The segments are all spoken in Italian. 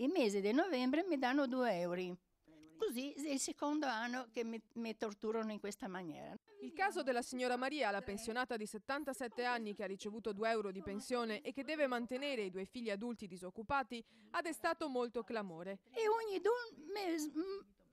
Il mese di novembre mi danno 2 euro. Così è il secondo anno che mi, mi, torturano in questa maniera. Il caso della signora Maria, la pensionata di 77 anni che ha ricevuto 2 euro di pensione e che deve mantenere i due figli adulti disoccupati, ha destato molto clamore. E ogni due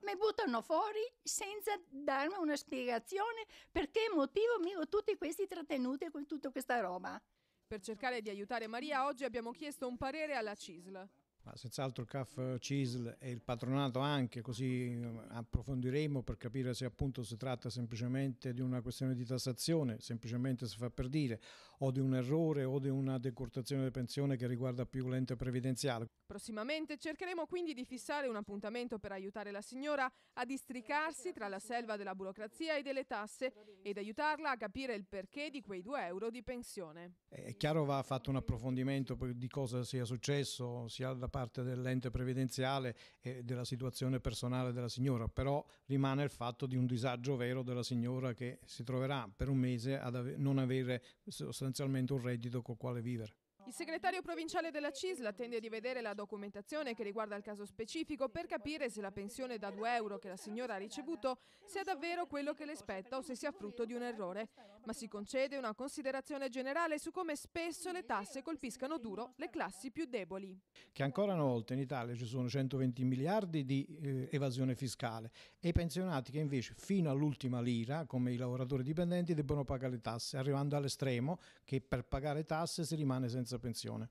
mi buttano fuori senza darmi una spiegazione perché motivo mio tutti questi trattenuti con tutta questa roba. Per cercare di aiutare Maria oggi abbiamo chiesto un parere alla CISL ma senz'altro il CAF CISL e il patronato anche, così eh, approfondiremo per capire se appunto si tratta semplicemente di una questione di tassazione, semplicemente si fa per dire, o di un errore o di una decurtazione di pensione che riguarda più l'ente previdenziale. Prossimamente cercheremo quindi di fissare un appuntamento per aiutare la signora a districarsi tra la selva della burocrazia e delle tasse ed aiutarla a capire il perché di quei 2 euro di pensione. È chiaro va fatto un approfondimento di cosa sia successo sia da parte dell'ente previdenziale e della situazione personale della signora, però rimane il fatto di un disagio vero della signora che si troverà per un mese a non avere sostanzialmente sostanzialmente un reddito col quale vivere. Il segretario provinciale della CISL attende di vedere la documentazione che riguarda il caso specifico per capire se la pensione da 2 euro che la signora ha ricevuto sia davvero quello che le spetta o se sia frutto di un errore, ma si concede una considerazione generale su come spesso le tasse colpiscano duro le classi più deboli. Che ancora una volta in Italia ci sono 120 miliardi di eh, evasione fiscale e i pensionati che invece fino all'ultima lira, come i lavoratori dipendenti, debbono pagare le tasse, arrivando all'estremo che per pagare tasse si rimane senza pensione.